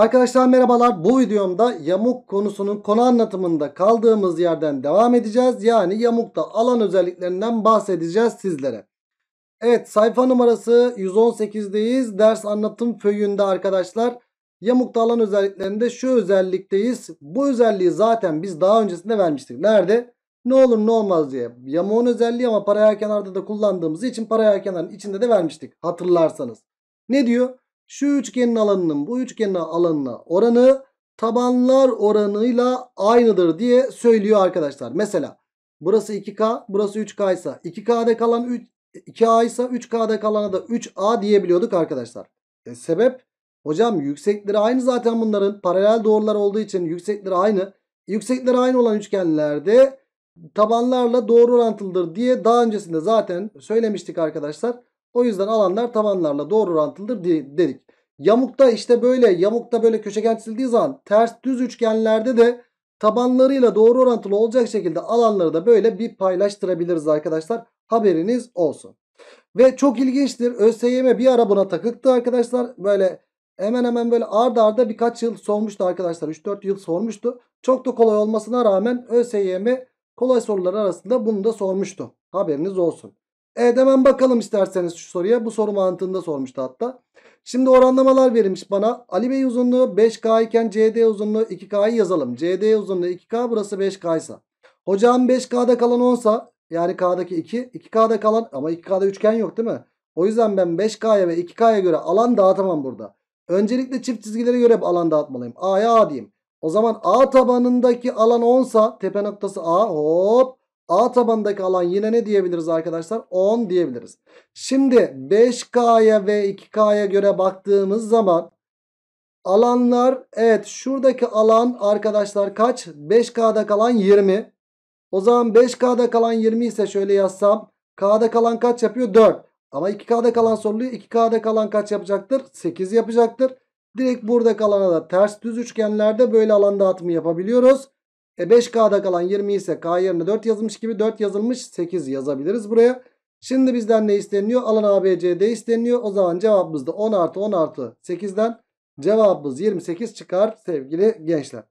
Arkadaşlar merhabalar. Bu videomda yamuk konusunun konu anlatımında kaldığımız yerden devam edeceğiz. Yani yamukta alan özelliklerinden bahsedeceğiz sizlere. Evet sayfa numarası 118'deyiz. Ders anlatım föyünde arkadaşlar. Yamukta alan özelliklerinde şu özellikteyiz. Bu özelliği zaten biz daha öncesinde vermiştik. Nerede? Ne olur ne olmaz diye. Yamuğun özelliği ama paralel kenarda da kullandığımız için paralel kenarın içinde de vermiştik. Hatırlarsanız. Ne diyor? şu üçgenin alanının bu üçgenin alanına oranı tabanlar oranıyla aynıdır diye söylüyor arkadaşlar. Mesela burası 2K burası 3K ise 2K'da kalan 2A ise 3K'da kalana da 3A diyebiliyorduk arkadaşlar. E, sebep hocam yüksekleri aynı zaten bunların paralel doğrular olduğu için yüksekleri aynı. Yüksekleri aynı olan üçgenlerde tabanlarla doğru orantılıdır diye daha öncesinde zaten söylemiştik arkadaşlar. O yüzden alanlar tabanlarla doğru orantılıdır dedik. Yamukta işte böyle yamukta böyle köşegen çizildiği zaman ters düz üçgenlerde de tabanlarıyla doğru orantılı olacak şekilde alanları da böyle bir paylaştırabiliriz arkadaşlar. Haberiniz olsun. Ve çok ilginçtir. ÖSYM bir ara buna takıktı arkadaşlar. Böyle hemen hemen böyle ard arda birkaç yıl sormuştu arkadaşlar. 3-4 yıl sormuştu. Çok da kolay olmasına rağmen ÖSYM kolay sorular arasında bunu da sormuştu. Haberiniz olsun. Evet hemen bakalım isterseniz şu soruya. Bu soru mantığında sormuştu hatta. Şimdi oranlamalar verilmiş bana. Ali Bey uzunluğu 5K iken CD uzunluğu 2K'yı yazalım. CD uzunluğu 2K burası 5K ise. Hocam 5K'da kalan 10 sa yani K'daki 2. 2K'da kalan ama 2K'da üçgen yok değil mi? O yüzden ben 5K'ya ve 2K'ya göre alan dağıtamam burada. Öncelikle çift çizgilere göre alan dağıtmalıyım. A'ya A diyeyim. O zaman A tabanındaki alan 10 sa tepe noktası A hop. A tabanındaki alan yine ne diyebiliriz arkadaşlar? 10 diyebiliriz. Şimdi 5K'ya ve 2K'ya göre baktığımız zaman alanlar evet şuradaki alan arkadaşlar kaç? 5K'da kalan 20. O zaman 5K'da kalan 20 ise şöyle yazsam K'da kalan kaç yapıyor? 4. Ama 2K'da kalan soruluyor. 2K'da kalan kaç yapacaktır? 8 yapacaktır. Direkt burada kalana da ters düz üçgenlerde böyle alan dağıtımı yapabiliyoruz. E 5K'da kalan 20 ise K yerine 4 yazılmış gibi 4 yazılmış 8 yazabiliriz buraya. Şimdi bizden ne isteniyor? Alan ABCD isteniyor. O zaman cevabımız da 10 artı 10 artı 8'den cevabımız 28 çıkar sevgili gençler.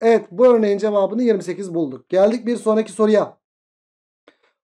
Evet bu örneğin cevabını 28 bulduk. Geldik bir sonraki soruya.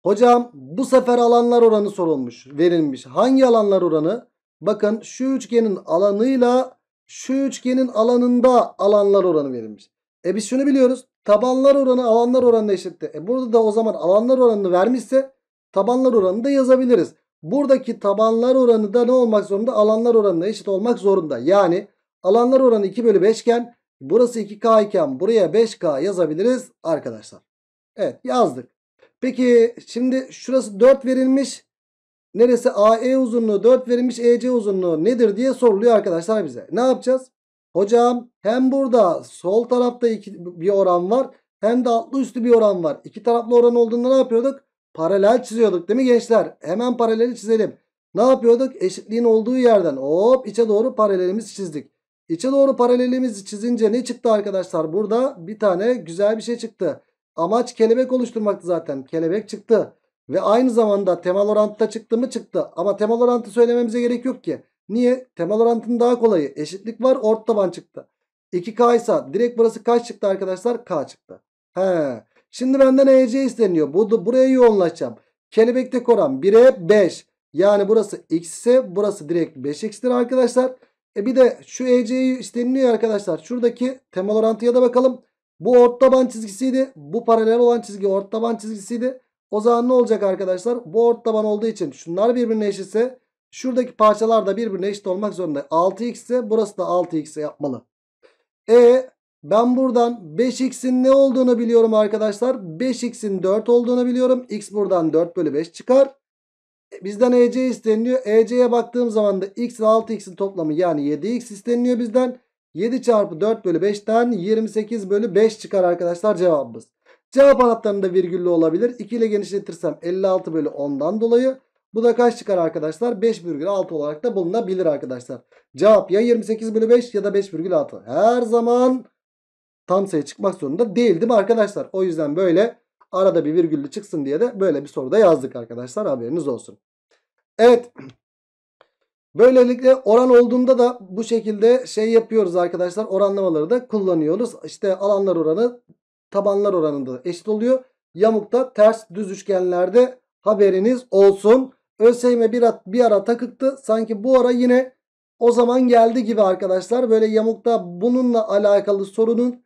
Hocam bu sefer alanlar oranı sorulmuş verilmiş. Hangi alanlar oranı? Bakın şu üçgenin alanıyla şu üçgenin alanında alanlar oranı verilmiş. E biz şunu biliyoruz. Tabanlar oranı alanlar oranına eşitti. E burada da o zaman alanlar oranını vermişse tabanlar oranını da yazabiliriz. Buradaki tabanlar oranı da ne olmak zorunda? Alanlar oranına eşit olmak zorunda. Yani alanlar oranı 2 bölü 5 iken burası 2K iken buraya 5K yazabiliriz arkadaşlar. Evet yazdık. Peki şimdi şurası 4 verilmiş. Neresi AE uzunluğu 4 verilmiş EC uzunluğu nedir diye soruluyor arkadaşlar bize. Ne yapacağız? Hocam hem burada sol tarafta iki, bir oran var hem de altlı üstlü bir oran var. İki taraflı oran olduğunda ne yapıyorduk? Paralel çiziyorduk değil mi gençler? Hemen paraleli çizelim. Ne yapıyorduk? Eşitliğin olduğu yerden hop içe doğru paralelimizi çizdik. İçe doğru paralelimizi çizince ne çıktı arkadaşlar? Burada bir tane güzel bir şey çıktı. Amaç kelebek oluşturmaktı zaten. Kelebek çıktı. Ve aynı zamanda temal orantıda çıktı mı çıktı. Ama temal orantı söylememize gerek yok ki. Niye? Temel orantının daha kolayı. Eşitlik var ort taban çıktı. 2K ise direkt burası kaç çıktı arkadaşlar? K çıktı. He. Şimdi benden EC isteniyor. Bu, buraya yoğunlaşacağım. Kelebekte oran 1'e 5. Yani burası x ise burası direkt 5x'tir arkadaşlar. E bir de şu EC isteniliyor arkadaşlar. Şuradaki temel orantıya da bakalım. Bu ort taban çizgisiydi. Bu paralel olan çizgi ort taban çizgisiydi. O zaman ne olacak arkadaşlar? Bu ort taban olduğu için şunlar birbirine eşitse Şuradaki parçalar da birbirine eşit olmak zorunda. 6x ise burası da 6x yapmalı. E ben buradan 5x'in ne olduğunu biliyorum arkadaşlar. 5x'in 4 olduğunu biliyorum. X buradan 4 bölü 5 çıkar. E, bizden EC isteniliyor. EC'ye baktığım zaman da x ile 6x'in toplamı yani 7x isteniliyor bizden. 7 çarpı 4 bölü 5'ten 28 bölü 5 çıkar arkadaşlar cevabımız. Cevap anahtarında virgüllü olabilir. 2 ile genişletirsem 56 bölü 10'dan dolayı bu da kaç çıkar arkadaşlar? 5,6 olarak da bulunabilir arkadaşlar. Cevap ya 28 bölü 5 ya da 5,6. Her zaman tam sayı çıkmak zorunda değil değil mi arkadaşlar? O yüzden böyle arada bir virgüllü çıksın diye de böyle bir soruda yazdık arkadaşlar. Haberiniz olsun. Evet. Böylelikle oran olduğunda da bu şekilde şey yapıyoruz arkadaşlar. Oranlamaları da kullanıyoruz. İşte alanlar oranı tabanlar oranında eşit oluyor. Yamukta ters düz üçgenlerde haberiniz olsun. ÖSYM bir, bir ara takıktı. Sanki bu ara yine o zaman geldi gibi arkadaşlar. Böyle yamukta bununla alakalı sorunun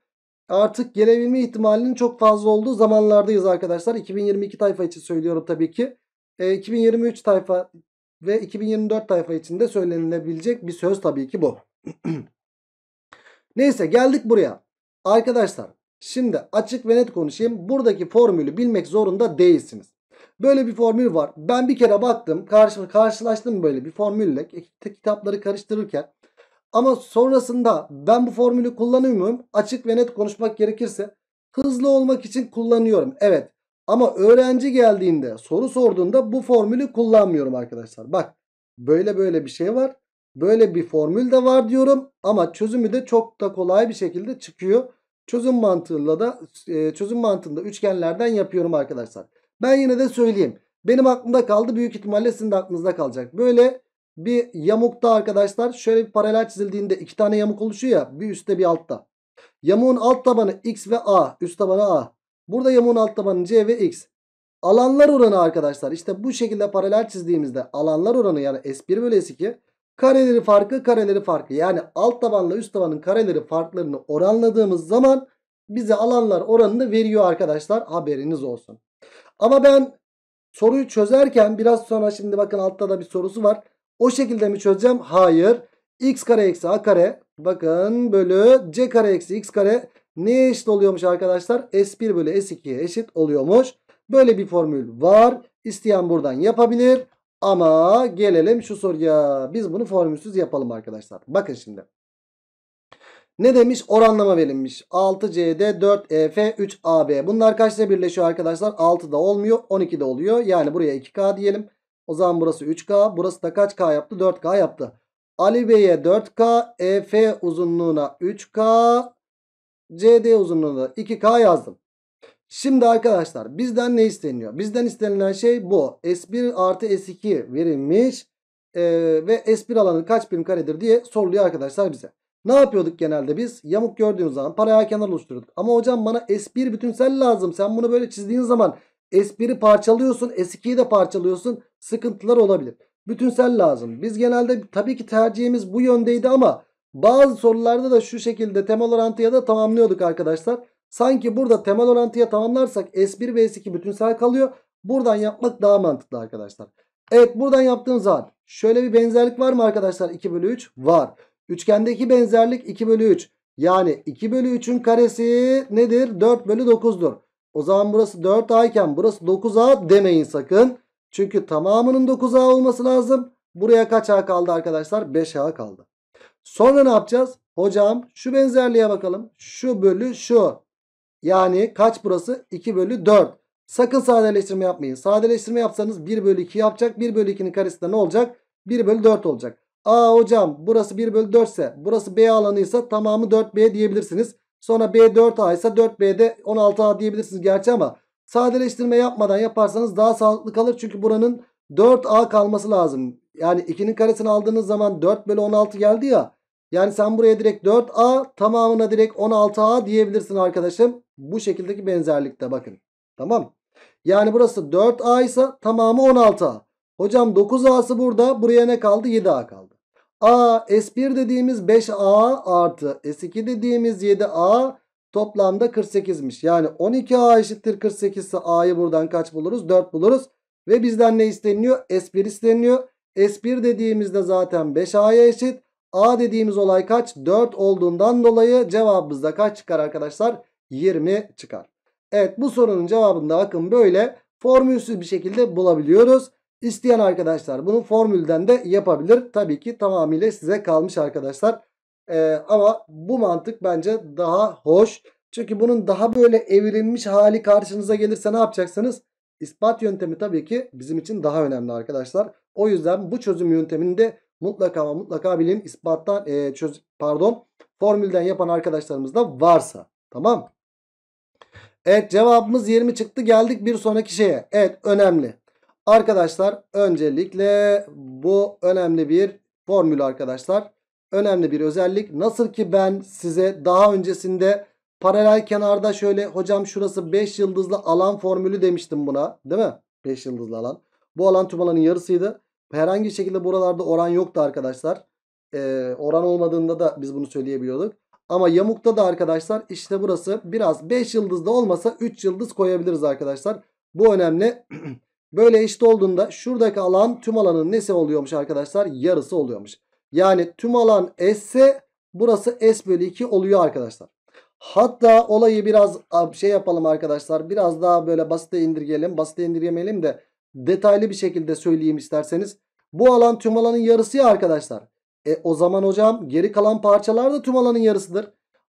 artık gelebilme ihtimalinin çok fazla olduğu zamanlardayız arkadaşlar. 2022 tayfa için söylüyorum tabii ki. E, 2023 tayfa ve 2024 tayfa de söylenilebilecek bir söz tabii ki bu. Neyse geldik buraya. Arkadaşlar şimdi açık ve net konuşayım. Buradaki formülü bilmek zorunda değilsiniz. Böyle bir formül var. Ben bir kere baktım karşı, karşılaştım böyle bir formülle kitapları karıştırırken. Ama sonrasında ben bu formülü kullanıyor muyum? Açık ve net konuşmak gerekirse hızlı olmak için kullanıyorum. Evet ama öğrenci geldiğinde soru sorduğunda bu formülü kullanmıyorum arkadaşlar. Bak böyle böyle bir şey var. Böyle bir formül de var diyorum ama çözümü de çok da kolay bir şekilde çıkıyor. Çözüm mantığıyla da çözüm mantığında üçgenlerden yapıyorum arkadaşlar. Ben yine de söyleyeyim. Benim aklımda kaldı. Büyük ihtimalle sizin de aklınızda kalacak. Böyle bir yamukta arkadaşlar şöyle bir paralel çizildiğinde iki tane yamuk oluşuyor ya. Bir üstte bir altta. Yamuğun alt tabanı x ve a. Üst tabanı a. Burada yamuğun alt tabanı c ve x. Alanlar oranı arkadaşlar işte bu şekilde paralel çizdiğimizde alanlar oranı yani S1 bölü S2 kareleri farkı kareleri farkı yani alt tabanla üst tabanın kareleri farklarını oranladığımız zaman bize alanlar oranını veriyor arkadaşlar haberiniz olsun. Ama ben soruyu çözerken biraz sonra şimdi bakın altta da bir sorusu var. O şekilde mi çözeceğim? Hayır. x kare eksi a kare bakın bölü c kare eksi x kare neye eşit oluyormuş arkadaşlar? S1 bölü S2'ye eşit oluyormuş. Böyle bir formül var. İsteyen buradan yapabilir. Ama gelelim şu soruya. Biz bunu formülsüz yapalım arkadaşlar. Bakın şimdi. Ne demiş? Oranlama verilmiş. 6CD, 4EF, 3AB. Bunlar kaçta birleşiyor arkadaşlar? 6'da olmuyor, 12'de oluyor. Yani buraya 2K diyelim. O zaman burası 3K. Burası da kaç K yaptı? 4K yaptı. Ali Bey'e 4K, EF uzunluğuna 3K, CD uzunluğuna 2K yazdım. Şimdi arkadaşlar bizden ne isteniyor? Bizden istenilen şey bu. S1 artı S2 verilmiş. Ee, ve S1 alanı kaç birim karedir diye soruluyor arkadaşlar bize. Ne yapıyorduk genelde biz? Yamuk gördüğün zaman paraya kenar oluşturduk. Ama hocam bana S1 bütünsel lazım. Sen bunu böyle çizdiğin zaman S1'i parçalıyorsun, S2'yi de parçalıyorsun. Sıkıntılar olabilir. Bütünsel lazım. Biz genelde tabii ki tercihimiz bu yöndeydi ama bazı sorularda da şu şekilde temel orantıya da tamamlıyorduk arkadaşlar. Sanki burada temel orantıya tamamlarsak S1 ve S2 bütünsel kalıyor. Buradan yapmak daha mantıklı arkadaşlar. Evet buradan yaptığımız zaman şöyle bir benzerlik var mı arkadaşlar 2 bölü 3? Var. Üçgendeki benzerlik 2 bölü 3. Yani 2 bölü 3'ün karesi nedir? 4 bölü 9'dur. O zaman burası 4A iken burası 9A demeyin sakın. Çünkü tamamının 9A olması lazım. Buraya kaç A kaldı arkadaşlar? 5A kaldı. Sonra ne yapacağız? Hocam şu benzerliğe bakalım. Şu bölü şu. Yani kaç burası? 2 bölü 4. Sakın sadeleştirme yapmayın. Sadeleştirme yapsanız 1 bölü 2 yapacak. 1 bölü 2'nin karesi de ne olacak? 1 bölü 4 olacak. A hocam burası 1 bölü 4 ise burası B alanıysa tamamı 4B diyebilirsiniz. Sonra B 4A ise 4B'de 16A diyebilirsiniz gerçi ama sadeleştirme yapmadan yaparsanız daha sağlıklı kalır. Çünkü buranın 4A kalması lazım. Yani 2'nin karesini aldığınız zaman 4 bölü 16 geldi ya. Yani sen buraya direkt 4A tamamına direkt 16A diyebilirsin arkadaşım. Bu şekildeki benzerlikte bakın. Tamam. Yani burası 4A ise tamamı 16A. Hocam 9A'sı burada. Buraya ne kaldı? 7A kaldı. A S1 dediğimiz 5A artı S2 dediğimiz 7A toplamda 48'miş. Yani 12A eşittir 48 ise A'yı buradan kaç buluruz? 4 buluruz. Ve bizden ne isteniyor? S1 isteniyor. S1 dediğimizde zaten 5A'ya eşit. A dediğimiz olay kaç? 4 olduğundan dolayı cevabımızda kaç çıkar arkadaşlar? 20 çıkar. Evet bu sorunun cevabını da bakın böyle formülsüz bir şekilde bulabiliyoruz. İsteyen arkadaşlar bunu formülden de yapabilir. Tabii ki tamamıyla size kalmış arkadaşlar. Ee, ama bu mantık bence daha hoş. Çünkü bunun daha böyle evrilmiş hali karşınıza gelirse ne yapacaksınız? İspat yöntemi tabii ki bizim için daha önemli arkadaşlar. O yüzden bu çözüm yöntemini de mutlaka ama mutlaka bilin. ispattan e, çöz pardon formülden yapan arkadaşlarımız da varsa. Tamam. Evet cevabımız 20 çıktı. Geldik bir sonraki şeye. Evet önemli. Arkadaşlar öncelikle bu önemli bir formül arkadaşlar. Önemli bir özellik. Nasıl ki ben size daha öncesinde paralel kenarda şöyle hocam şurası 5 yıldızlı alan formülü demiştim buna. Değil mi? 5 yıldızlı alan. Bu alan tüm alanın yarısıydı. Herhangi şekilde buralarda oran yoktu arkadaşlar. Ee, oran olmadığında da biz bunu söyleyebiliyorduk. Ama yamukta da arkadaşlar işte burası biraz 5 yıldızlı olmasa 3 yıldız koyabiliriz arkadaşlar. Bu önemli. Böyle eşit olduğunda şuradaki alan tüm alanın nesi oluyormuş arkadaşlar? Yarısı oluyormuş. Yani tüm alan S ise burası S bölü 2 oluyor arkadaşlar. Hatta olayı biraz şey yapalım arkadaşlar. Biraz daha böyle basite indirgeyelim. Basite indirgemeyelim de detaylı bir şekilde söyleyeyim isterseniz. Bu alan tüm alanın yarısı ya arkadaşlar. E o zaman hocam geri kalan parçalar da tüm alanın yarısıdır.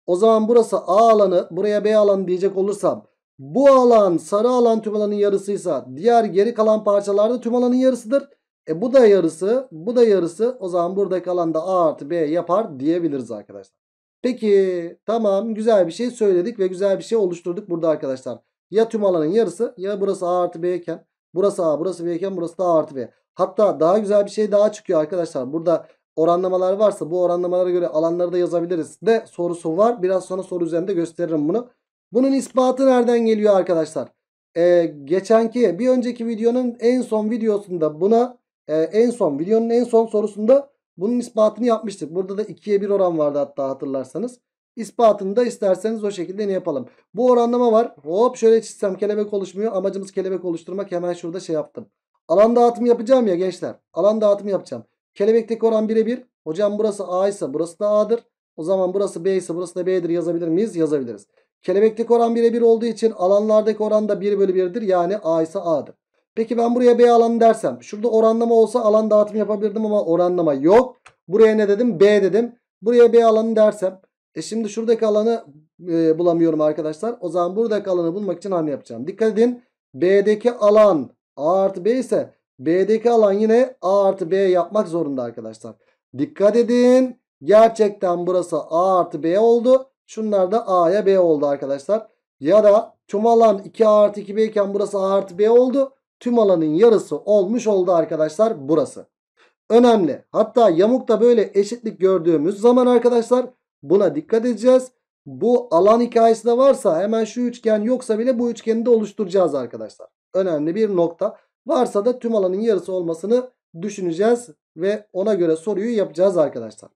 O zaman burası A alanı buraya B alanı diyecek olursam bu alan sarı alan tüm alanın yarısıysa diğer geri kalan parçalarda tüm alanın yarısıdır. E bu da yarısı bu da yarısı o zaman buradaki da A artı B yapar diyebiliriz arkadaşlar. Peki tamam güzel bir şey söyledik ve güzel bir şey oluşturduk burada arkadaşlar. Ya tüm alanın yarısı ya burası A artı B iken burası A burası B iken burası da A artı B. Hatta daha güzel bir şey daha çıkıyor arkadaşlar. Burada oranlamalar varsa bu oranlamalara göre alanları da yazabiliriz de sorusu var. Biraz sonra soru üzerinde gösteririm bunu. Bunun ispatı nereden geliyor arkadaşlar? Ee, geçenki bir önceki videonun en son videosunda buna e, en son videonun en son sorusunda bunun ispatını yapmıştık. Burada da 2'ye 1 oran vardı hatta hatırlarsanız. İspatını da isterseniz o şekilde ne yapalım. Bu oranlama var. Hop şöyle çizsem kelebek oluşmuyor. Amacımız kelebek oluşturmak. Hemen şurada şey yaptım. Alan dağıtımı yapacağım ya gençler. Alan dağıtımı yapacağım. Kelebekteki oran birebir. Hocam burası A ise burası da A'dır. O zaman burası B ise burası da B'dir yazabilir miyiz? Yazabiliriz. Kelebeklik oran birebir olduğu için alanlardaki oran da 1 bölü 1'dir. Yani A ise A'dır. Peki ben buraya B alanı dersem. Şurada oranlama olsa alan dağıtımı yapabilirdim ama oranlama yok. Buraya ne dedim? B dedim. Buraya B alanı dersem. E şimdi şuradaki alanı e, bulamıyorum arkadaşlar. O zaman buradaki alanı bulmak için hamle yapacağım. Dikkat edin. B'deki alan A artı B ise B'deki alan yine A artı B yapmak zorunda arkadaşlar. Dikkat edin. Gerçekten burası A artı B oldu. Şunlar da A'ya B oldu arkadaşlar. Ya da tüm alan 2A artı 2B iken burası A artı B oldu. Tüm alanın yarısı olmuş oldu arkadaşlar burası. Önemli. Hatta yamukta böyle eşitlik gördüğümüz zaman arkadaşlar buna dikkat edeceğiz. Bu alan hikayesi de varsa hemen şu üçgen yoksa bile bu üçgeni de oluşturacağız arkadaşlar. Önemli bir nokta. Varsa da tüm alanın yarısı olmasını düşüneceğiz ve ona göre soruyu yapacağız arkadaşlar.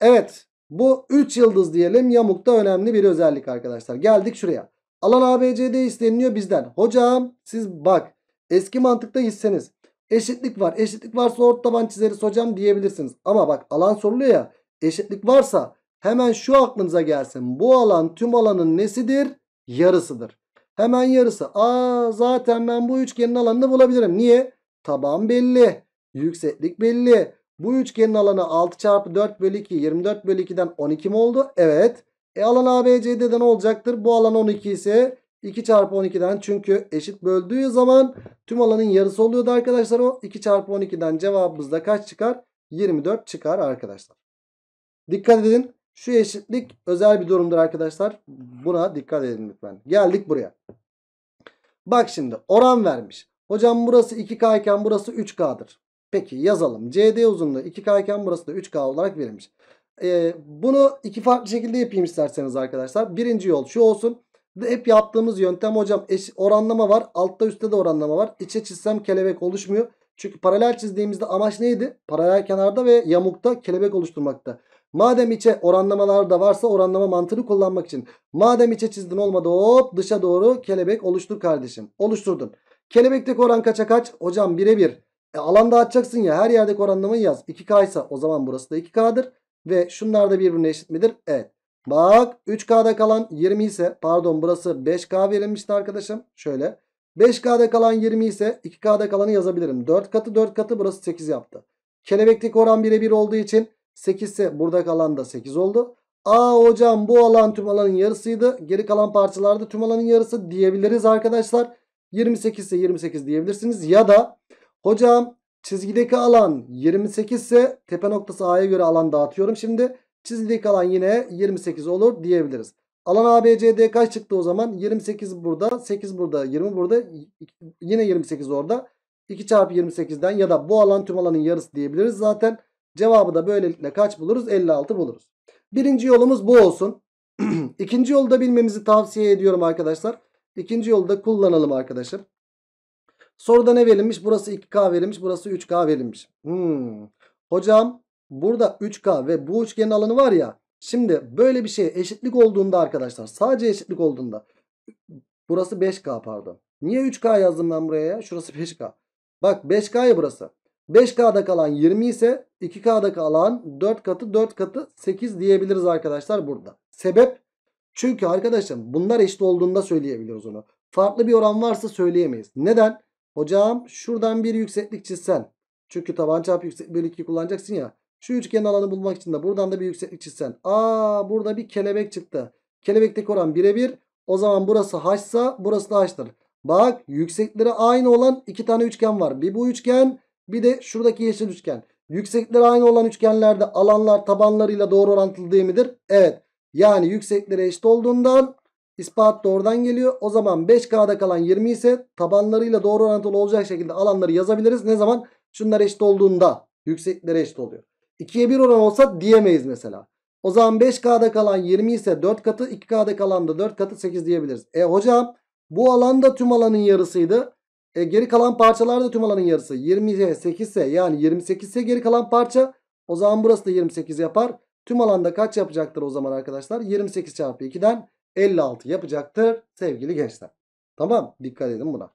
Evet bu 3 yıldız diyelim yamukta önemli bir özellik arkadaşlar. Geldik şuraya. Alan ABCD isteniliyor bizden. Hocam siz bak eski mantıkta gitseniz eşitlik var. Eşitlik varsa ort taban çizeriz hocam diyebilirsiniz. Ama bak alan soruluyor ya eşitlik varsa hemen şu aklınıza gelsin. Bu alan tüm alanın nesidir? Yarısıdır. Hemen yarısı. Aa zaten ben bu üçgenin alanını bulabilirim. Niye? Taban belli. Yükseklik belli. Bu üçgenin alanı 6 çarpı 4 bölü 2 24 bölü 2'den 12 mi oldu? Evet. E alan ABCD'de ne olacaktır? Bu alan 12 ise 2 çarpı 12'den çünkü eşit böldüğü zaman tüm alanın yarısı oluyordu arkadaşlar o. 2 çarpı 12'den cevabımızda kaç çıkar? 24 çıkar arkadaşlar. Dikkat edin şu eşitlik özel bir durumdur arkadaşlar. Buna dikkat edin lütfen. Geldik buraya. Bak şimdi oran vermiş. Hocam burası 2K iken burası 3K'dır. Peki yazalım. CD uzunluğu 2K iken burası da 3K olarak verilmiş. Ee, bunu iki farklı şekilde yapayım isterseniz arkadaşlar. Birinci yol şu olsun. Hep yaptığımız yöntem hocam eş, oranlama var. Altta üstte de oranlama var. İçe çizsem kelebek oluşmuyor. Çünkü paralel çizdiğimizde amaç neydi? Paralel kenarda ve yamukta kelebek oluşturmakta. Madem içe oranlamalar da varsa oranlama mantığını kullanmak için. Madem içe çizdin olmadı hop dışa doğru kelebek oluştur kardeşim. Oluşturdun. Kelebekteki oran kaça kaç? Hocam birebir. E, alan açacaksın ya her yerde oranlamayı yaz. 2K ise o zaman burası da 2K'dır. Ve şunlar da birbirine eşit midir? Evet. Bak 3K'da kalan 20 ise pardon burası 5K verilmişti arkadaşım. Şöyle 5K'da kalan 20 ise 2K'da kalanı yazabilirim. 4 katı 4 katı burası 8 yaptı. Kelebeklik oran birebir olduğu için 8 ise burada kalan da 8 oldu. Aa hocam bu alan tüm alanın yarısıydı. Geri kalan parçalarda tüm alanın yarısı diyebiliriz arkadaşlar. 28 ise 28 diyebilirsiniz. Ya da Hocam çizgideki alan 28 ise tepe noktası A'ya göre alan dağıtıyorum. Şimdi çizgideki alan yine 28 olur diyebiliriz. Alan ABCD kaç çıktı o zaman? 28 burada, 8 burada, 20 burada, yine 28 orada. 2 çarpı 28'den ya da bu alan tüm alanın yarısı diyebiliriz zaten. Cevabı da böylelikle kaç buluruz? 56 buluruz. Birinci yolumuz bu olsun. İkinci yolu da bilmemizi tavsiye ediyorum arkadaşlar. İkinci yolu da kullanalım arkadaşlar. Soruda ne verilmiş? Burası 2K verilmiş. Burası 3K verilmiş. Hmm. Hocam burada 3K ve bu üçgenin alanı var ya. Şimdi böyle bir şey eşitlik olduğunda arkadaşlar sadece eşitlik olduğunda burası 5K pardon. Niye 3K yazdım ben buraya ya? Şurası 5K. Bak 5K ya burası. 5K'da kalan 20 ise 2K'da kalan 4 katı 4 katı 8 diyebiliriz arkadaşlar burada. Sebep? Çünkü arkadaşım bunlar eşit olduğunda söyleyebiliyoruz onu. Farklı bir oran varsa söyleyemeyiz. Neden? Hocam şuradan bir yükseklik çizsen. Çünkü taban çarpı yüksek bölü kullanacaksın ya. Şu üçgenin alanı bulmak için de buradan da bir yükseklik çizsen. Aa burada bir kelebek çıktı. Kelebekteki oran birebir. O zaman burası haçsa burası da haçtır. Bak yüksekleri aynı olan iki tane üçgen var. Bir bu üçgen bir de şuradaki yeşil üçgen. Yüksekleri aynı olan üçgenlerde alanlar tabanlarıyla doğru orantılı değil midir? Evet. Yani yüksekleri eşit olduğundan İspat doğrudan geliyor. O zaman 5K'da kalan 20 ise tabanlarıyla doğru orantılı olacak şekilde alanları yazabiliriz. Ne zaman? Şunlar eşit olduğunda yükseklikleri eşit oluyor. 2'ye 1 oran olsa diyemeyiz mesela. O zaman 5K'da kalan 20 ise 4 katı 2K'da kalan da 4 katı 8 diyebiliriz. E hocam bu alanda tüm alanın yarısıydı. E, geri kalan parçalar da tüm alanın yarısı. 20'ye 8 ise yani 28 ise geri kalan parça. O zaman burası da 28 yapar. Tüm alanda kaç yapacaktır o zaman arkadaşlar? 28 çarpı 2'den 56 yapacaktır sevgili gençler. Tamam dikkat edin buna.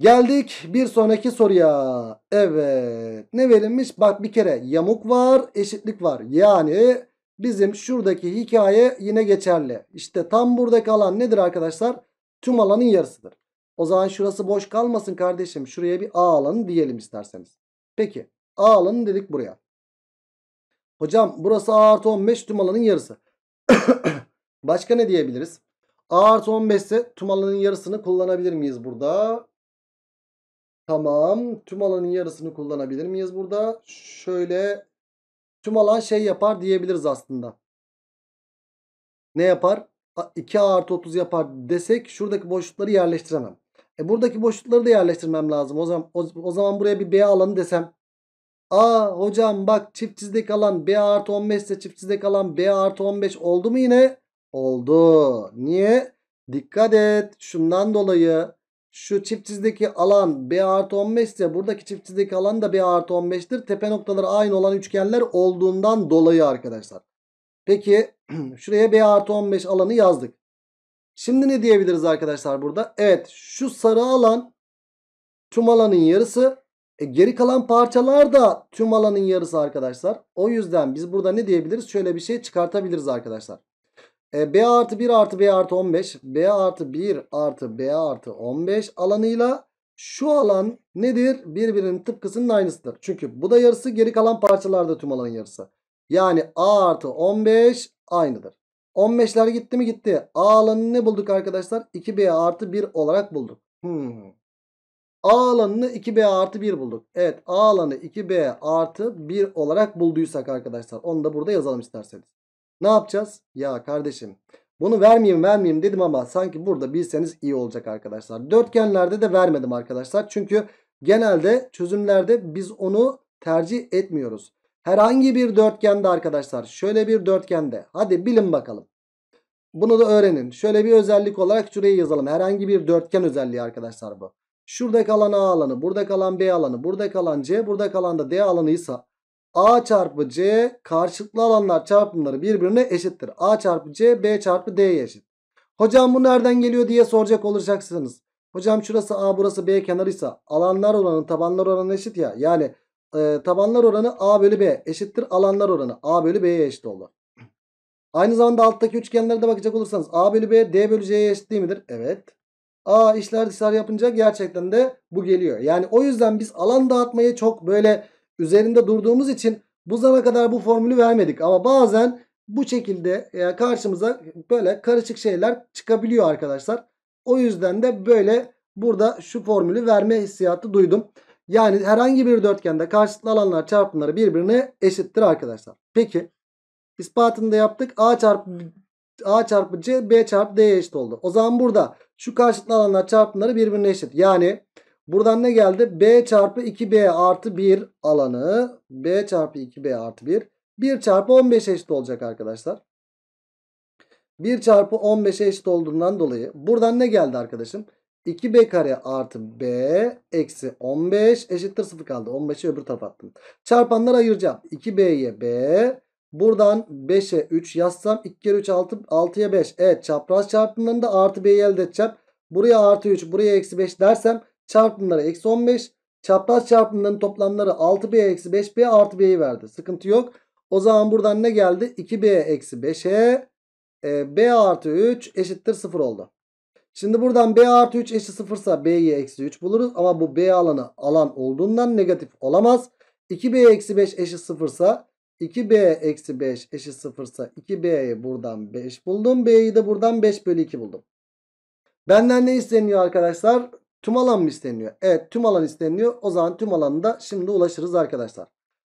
Geldik bir sonraki soruya. Evet ne verilmiş? Bak bir kere yamuk var eşitlik var. Yani bizim şuradaki hikaye yine geçerli. İşte tam buradaki alan nedir arkadaşlar? Tüm alanın yarısıdır. O zaman şurası boş kalmasın kardeşim. Şuraya bir A alanı diyelim isterseniz. Peki A alanı dedik buraya. Hocam burası A artı 15 tüm alanın yarısı. Başka ne diyebiliriz? A artı 15 ise tüm alanın yarısını kullanabilir miyiz burada? Tamam. Tüm alanın yarısını kullanabilir miyiz burada? Şöyle tüm alan şey yapar diyebiliriz aslında. Ne yapar? 2 A artı 30 yapar desek şuradaki boşlukları yerleştiremem. E buradaki boşlukları da yerleştirmem lazım. O zaman o, o zaman buraya bir B alanı desem. A hocam bak çift çizdek alan B artı 15 ise çift çizdek alan B artı 15 oldu mu yine? oldu. Niye? Dikkat et. Şundan dolayı şu çift çizdeki alan B artı 15 ise buradaki çift çizdeki alan da B artı 15'tir. Tepe noktaları aynı olan üçgenler olduğundan dolayı arkadaşlar. Peki şuraya B artı 15 alanı yazdık. Şimdi ne diyebiliriz arkadaşlar burada? Evet şu sarı alan tüm alanın yarısı. E, geri kalan parçalar da tüm alanın yarısı arkadaşlar. O yüzden biz burada ne diyebiliriz? Şöyle bir şey çıkartabiliriz arkadaşlar. E, B artı 1 artı B artı 15. B artı 1 artı B artı 15 alanıyla şu alan nedir? Birbirinin tıpkısının aynısıdır. Çünkü bu da yarısı geri kalan parçalarda tüm alanın yarısı. Yani A artı 15 aynıdır. 15'ler gitti mi gitti. A alanını ne bulduk arkadaşlar? 2B artı 1 olarak bulduk. Hmm. A alanını 2B artı 1 bulduk. Evet A alanı 2B artı 1 olarak bulduysak arkadaşlar. Onu da burada yazalım isterseniz. Ne yapacağız? Ya kardeşim bunu vermeyeyim vermeyeyim dedim ama sanki burada bilseniz iyi olacak arkadaşlar. Dörtgenlerde de vermedim arkadaşlar. Çünkü genelde çözümlerde biz onu tercih etmiyoruz. Herhangi bir dörtgende arkadaşlar şöyle bir dörtgende hadi bilin bakalım. Bunu da öğrenin. Şöyle bir özellik olarak şuraya yazalım. Herhangi bir dörtgen özelliği arkadaşlar bu. Şurada kalan A alanı, burada kalan B alanı, burada kalan C, burada kalan da D alanıysa A çarpı C karşılıklı alanlar çarpımları birbirine eşittir. A çarpı C B çarpı D'ye eşit. Hocam bu nereden geliyor diye soracak olacaksınız. Hocam şurası A burası B kenarıysa alanlar oranı tabanlar oranı eşit ya. Yani e, tabanlar oranı A bölü B eşittir alanlar oranı A bölü B'ye eşit oldu. Aynı zamanda alttaki üçgenlere de bakacak olursanız A bölü B D bölü C'ye eşit değil midir? Evet. A işler dışarı yapınca gerçekten de bu geliyor. Yani o yüzden biz alan dağıtmayı çok böyle üzerinde durduğumuz için bu zamana kadar bu formülü vermedik. Ama bazen bu şekilde e, karşımıza böyle karışık şeyler çıkabiliyor arkadaşlar. O yüzden de böyle burada şu formülü verme hissiyatı duydum. Yani herhangi bir dörtgende karşılıklı alanlar çarpımları birbirine eşittir arkadaşlar. Peki ispatını da yaptık. A çarpı A çarpı C B çarpı D'ye eşit oldu. O zaman burada şu karşılıklı alanlar çarpımları birbirine eşit. Yani Buradan ne geldi? B çarpı 2B artı 1 alanı. B çarpı 2B artı 1. 1 çarpı 15 eşit olacak arkadaşlar. 1 çarpı 15 eşit olduğundan dolayı buradan ne geldi arkadaşım? 2b kare artı b eksi 15 eşittir 0 kaldı. 15'i öbür tarafa attım. Çarpanları ayıracağım. 2b'ye b. Buradan 5'e 3 yazsam 2 kere 3 6, 6'ya 5. Evet çapraz çarpımlarında artı b'yi elde edeceğim. Buraya artı 3 buraya eksi 5 dersem Çarpımları eksi 15. Çapraz çarpımların toplamları 6b eksi 5b artı b'yi verdi. Sıkıntı yok. O zaman buradan ne geldi? 2b eksi 5'e e, b artı 3 eşittir 0 oldu. Şimdi buradan b artı 3 eşit 0 ise b'yi eksi 3 buluruz. Ama bu b alanı alan olduğundan negatif olamaz. 2b eksi 5 eşit 0 ise 2b eksi 5 eşit 0 ise 2b'yi buradan 5 buldum. b'yi de buradan 5 bölü 2 buldum. Benden ne isteniyor arkadaşlar? Tüm alan mı isteniyor? Evet tüm alan isteniyor. O zaman tüm alanında şimdi ulaşırız arkadaşlar.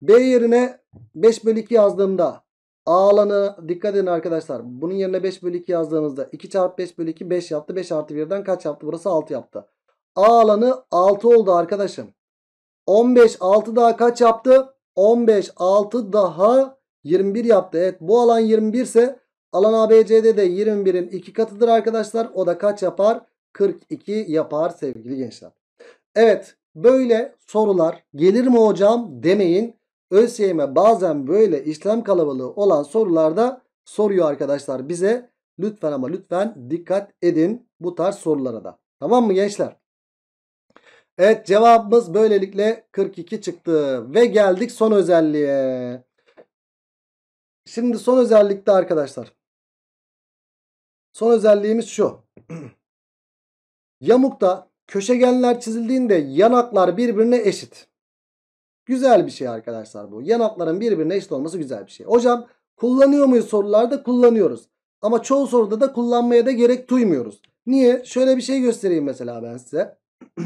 B yerine 5 bölü 2 yazdığımda A alanı dikkat edin arkadaşlar. Bunun yerine 5 bölü 2 yazdığımızda 2 çarpı 5 bölü 2 5 yaptı. 5 artı 1'den kaç yaptı? Burası 6 yaptı. A alanı 6 oldu arkadaşım. 15 6 daha kaç yaptı? 15 6 daha 21 yaptı. Evet bu alan 21 ise alan ABC'de de 21'in 2 katıdır arkadaşlar. O da kaç yapar? 42 yapar sevgili gençler. Evet böyle sorular gelir mi hocam demeyin. ÖSYM e bazen böyle işlem kalabalığı olan sorularda soruyor arkadaşlar bize. Lütfen ama lütfen dikkat edin bu tarz sorulara da. Tamam mı gençler? Evet cevabımız böylelikle 42 çıktı. Ve geldik son özelliğe. Şimdi son özellikte arkadaşlar. Son özelliğimiz şu. Yamukta köşegenler çizildiğinde yanaklar birbirine eşit. Güzel bir şey arkadaşlar bu. Yanakların birbirine eşit olması güzel bir şey. Hocam kullanıyor muyuz sorularda? Kullanıyoruz. Ama çoğu soruda da kullanmaya da gerek duymuyoruz. Niye? Şöyle bir şey göstereyim mesela ben size.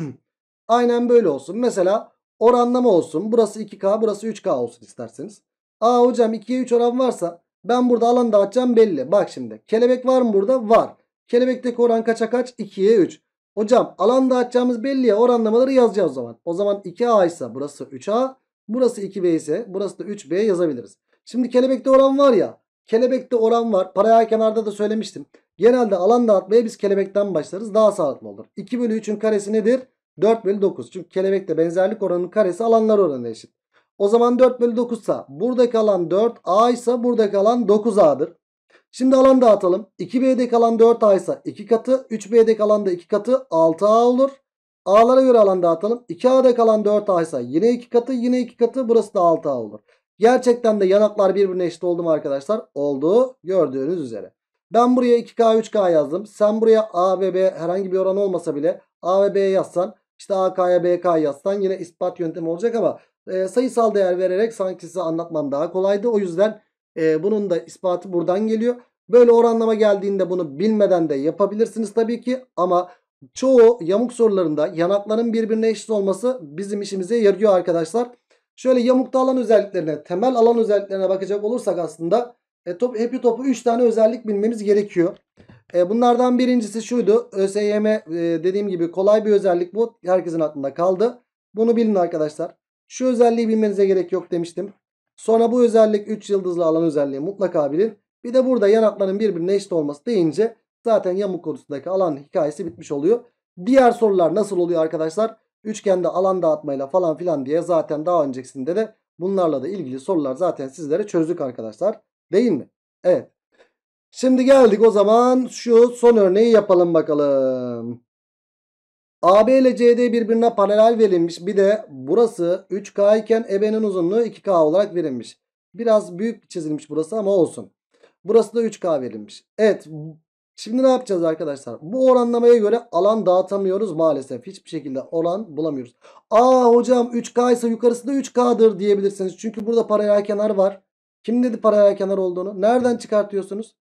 Aynen böyle olsun. Mesela oranlama olsun. Burası 2K burası 3K olsun isterseniz. Aa hocam 2'ye 3 oran varsa ben burada alan dağıtacağım belli. Bak şimdi kelebek var mı burada? Var. Kelebekteki oran kaça kaç? 2'ye 3. Hocam alan dağıtacağımız belli ya oranlamaları yazacağız o zaman. O zaman 2A ise burası 3A. Burası 2B ise burası da 3B yazabiliriz. Şimdi kelebekte oran var ya. Kelebekte oran var. Paraya kenarda da söylemiştim. Genelde alan dağıtmaya biz kelebekten başlarız. Daha sağlıklı olur. 2 bölü 3'ün karesi nedir? 4 bölü 9. Çünkü kelebekte benzerlik oranının karesi alanlar oranı eşit. O zaman 4 bölü 9 ise buradaki alan 4A ise buradaki alan 9A'dır. Şimdi alan dağıtalım. 2 bde kalan 4A ise 2 katı. 3 bde kalan da 2 katı 6A olur. A'lara göre alan dağıtalım. 2A'daki kalan 4A ise yine 2 katı. Yine 2 katı. Burası da 6A olur. Gerçekten de yanaklar birbirine eşit oldu mu arkadaşlar? Oldu. Gördüğünüz üzere. Ben buraya 2K 3K yazdım. Sen buraya A ve B herhangi bir oran olmasa bile A ve B yazsan işte AK'ya BK yazsan yine ispat yöntemi olacak ama e, sayısal değer vererek sanki size anlatmam daha kolaydı. O yüzden e, bunun da ispatı buradan geliyor. Böyle oranlama geldiğinde bunu bilmeden de yapabilirsiniz tabii ki ama çoğu yamuk sorularında yanakların birbirine eşit olması bizim işimize yarıyor arkadaşlar. Şöyle yamukta alan özelliklerine, temel alan özelliklerine bakacak olursak aslında e, top, hepi topu 3 tane özellik bilmemiz gerekiyor. E, bunlardan birincisi şuydu. ÖSYM e, dediğim gibi kolay bir özellik bu. Herkesin aklında kaldı. Bunu bilin arkadaşlar. Şu özelliği bilmenize gerek yok demiştim. Sonra bu özellik 3 yıldızlı alan özelliği mutlaka bilin. Bir de burada yanakların birbirine eşit olması deyince zaten yamuk konusundaki alan hikayesi bitmiş oluyor. Diğer sorular nasıl oluyor arkadaşlar? Üçgende alan dağıtmayla falan filan diye zaten daha öncekisinde de bunlarla da ilgili sorular zaten sizlere çözdük arkadaşlar. Değil mi? Evet. Şimdi geldik o zaman şu son örneği yapalım bakalım. AB ile CD birbirine paralel verilmiş. Bir de burası 3K iken EB'nin uzunluğu 2K olarak verilmiş. Biraz büyük çizilmiş burası ama olsun. Burası da 3K verilmiş. Evet şimdi ne yapacağız arkadaşlar? Bu oranlamaya göre alan dağıtamıyoruz maalesef. Hiçbir şekilde alan bulamıyoruz. Aa hocam 3K ise yukarısında 3K'dır diyebilirsiniz. Çünkü burada paralel kenar var. Kim dedi paralel kenar olduğunu? Nereden çıkartıyorsunuz?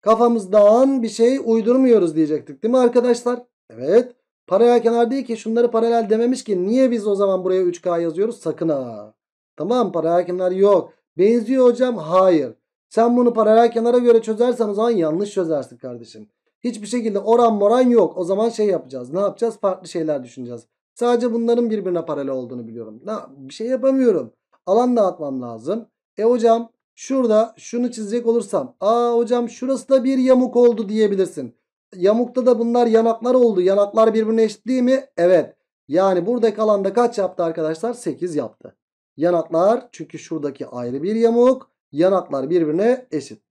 Kafamızdan bir şey uydurmuyoruz diyecektik değil mi arkadaşlar? Evet. Paralel kenar değil ki şunları paralel dememiş ki niye biz o zaman buraya 3K yazıyoruz? Sakın ha. Tamam paralel kenar yok. Benziyor hocam. Hayır. Sen bunu paralel kenara göre çözersen o zaman yanlış çözersin kardeşim. Hiçbir şekilde oran moran yok. O zaman şey yapacağız. Ne yapacağız? Farklı şeyler düşüneceğiz. Sadece bunların birbirine paralel olduğunu biliyorum. Ne, bir şey yapamıyorum. Alan dağıtmam lazım. E hocam şurada şunu çizecek olursam. Aa hocam şurası da bir yamuk oldu diyebilirsin. Yamukta da bunlar yanaklar oldu. Yanaklar birbirine eşit değil mi? Evet. Yani buradaki alanda kaç yaptı arkadaşlar? 8 yaptı. Yanaklar çünkü şuradaki ayrı bir yamuk. Yanaklar birbirine eşit.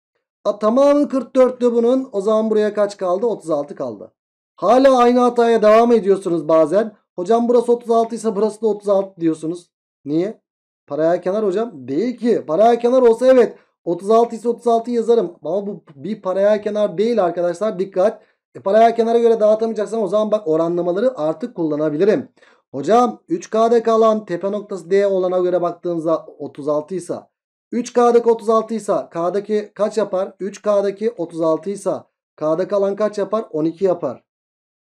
A, tamamı 44'tü bunun. O zaman buraya kaç kaldı? 36 kaldı. Hala aynı hataya devam ediyorsunuz bazen. Hocam burası 36 ise burası da 36 diyorsunuz. Niye? Paraya kenar hocam. Değil ki. Paraya kenar olsa evet. 36 ise 36 yazarım. Ama bu bir paraya kenar değil arkadaşlar. Dikkat. E parayı kenara göre dağıtamayacaksam o zaman bak oranlamaları artık kullanabilirim. Hocam 3K'de kalan tepe noktası D olana göre baktığımızda 36 ise 3K'daki 36 ise K'daki kaç yapar? 3K'daki 36 ise K'da kalan kaç yapar? 12 yapar.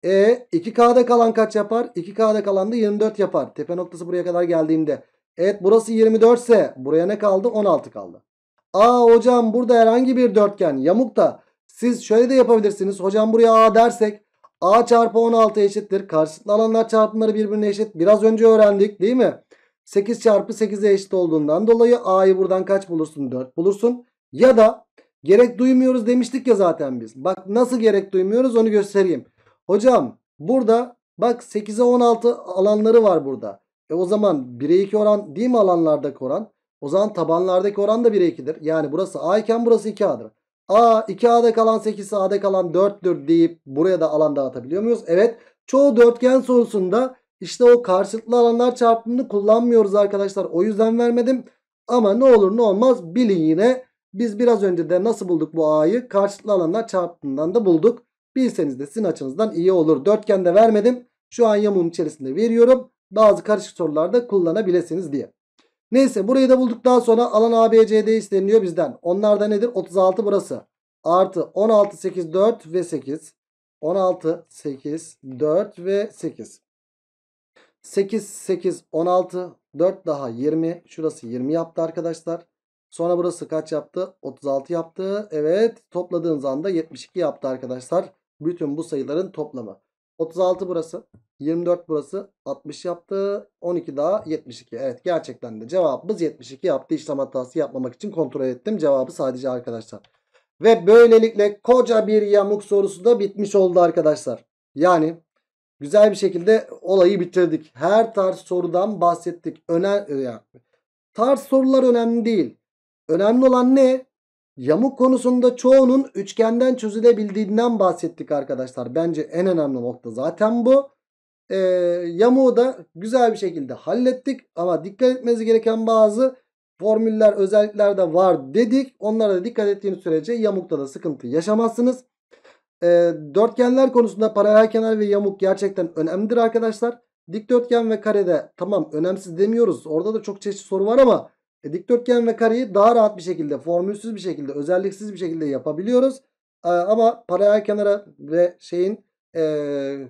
E 2K'da kalan kaç yapar? 2K'da kalan da 24 yapar. Tepe noktası buraya kadar geldiğimde. Evet burası 24 ise buraya ne kaldı? 16 kaldı. Aa hocam burada herhangi bir dörtgen yamuk da siz şöyle de yapabilirsiniz. Hocam buraya A dersek A çarpı 16 eşittir. Karşılıklı alanlar çarpımları birbirine eşit. Biraz önce öğrendik değil mi? 8 çarpı 8'e eşit olduğundan dolayı A'yı buradan kaç bulursun? 4 bulursun. Ya da gerek duymuyoruz demiştik ya zaten biz. Bak nasıl gerek duymuyoruz onu göstereyim. Hocam burada bak 8'e 16 alanları var burada. E o zaman 1'e 2 oran değil mi alanlardaki oran? O zaman tabanlardaki oran da 1'e 2'dir. Yani burası A iken burası 2A'dır. A 2A'da kalan 8 A'da kalan 4'tür deyip buraya da alan dağıtabiliyor muyuz? Evet. Çoğu dörtgen sorusunda işte o karşılıklı alanlar çarpımını kullanmıyoruz arkadaşlar. O yüzden vermedim. Ama ne olur ne olmaz bilin yine. Biz biraz önce de nasıl bulduk bu A'yı? Karşılıklı alanlar çarpımından da bulduk. Bilseniz de sizin açınızdan iyi olur. Dörtgen de vermedim. Şu an yamuğun içerisinde veriyorum. Bazı karışık sorularda kullanabilirsiniz diye. Neyse burayı da bulduktan sonra alan ABCD isteniliyor bizden. Onlar da nedir? 36 burası. Artı 16, 8, 4 ve 8. 16, 8, 4 ve 8. 8, 8, 16, 4 daha 20. Şurası 20 yaptı arkadaşlar. Sonra burası kaç yaptı? 36 yaptı. Evet topladığınız anda 72 yaptı arkadaşlar. Bütün bu sayıların toplamı. 36 burası. 24 burası 60 yaptı. 12 daha 72. Evet gerçekten de cevabımız 72 yaptı. İşlem hatası yapmamak için kontrol ettim. Cevabı sadece arkadaşlar. Ve böylelikle koca bir yamuk sorusu da bitmiş oldu arkadaşlar. Yani güzel bir şekilde olayı bitirdik. Her tarz sorudan bahsettik. Önemli, yani, tarz sorular önemli değil. Önemli olan ne? Yamuk konusunda çoğunun üçgenden çözülebildiğinden bahsettik arkadaşlar. Bence en önemli nokta zaten bu. Ee, yamuğu da güzel bir şekilde hallettik. Ama dikkat etmeniz gereken bazı formüller, özellikler de var dedik. Onlara da dikkat ettiğiniz sürece yamukta da sıkıntı yaşamazsınız. Ee, dörtgenler konusunda paralel kenar ve yamuk gerçekten önemlidir arkadaşlar. Dikdörtgen ve karede tamam önemsiz demiyoruz. Orada da çok çeşitli soru var ama e, dikdörtgen ve kareyi daha rahat bir şekilde, formülsüz bir şekilde, özelliksiz bir şekilde yapabiliyoruz. E, ama paralel kenara ve şeyin e,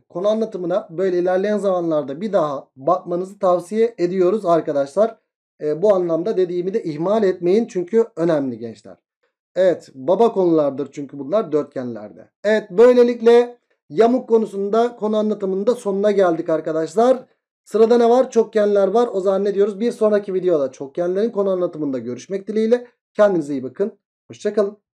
konu anlatımına böyle ilerleyen zamanlarda bir daha bakmanızı tavsiye ediyoruz arkadaşlar. E, bu anlamda dediğimi de ihmal etmeyin çünkü önemli gençler. Evet baba konulardır çünkü bunlar dörtgenlerde. Evet böylelikle yamuk konusunda konu anlatımında sonuna geldik arkadaşlar. Sırada ne var? Çokgenler var. O zaman ne diyoruz? Bir sonraki videoda çokgenlerin konu anlatımında görüşmek dileğiyle. Kendinize iyi bakın. Hoşçakalın.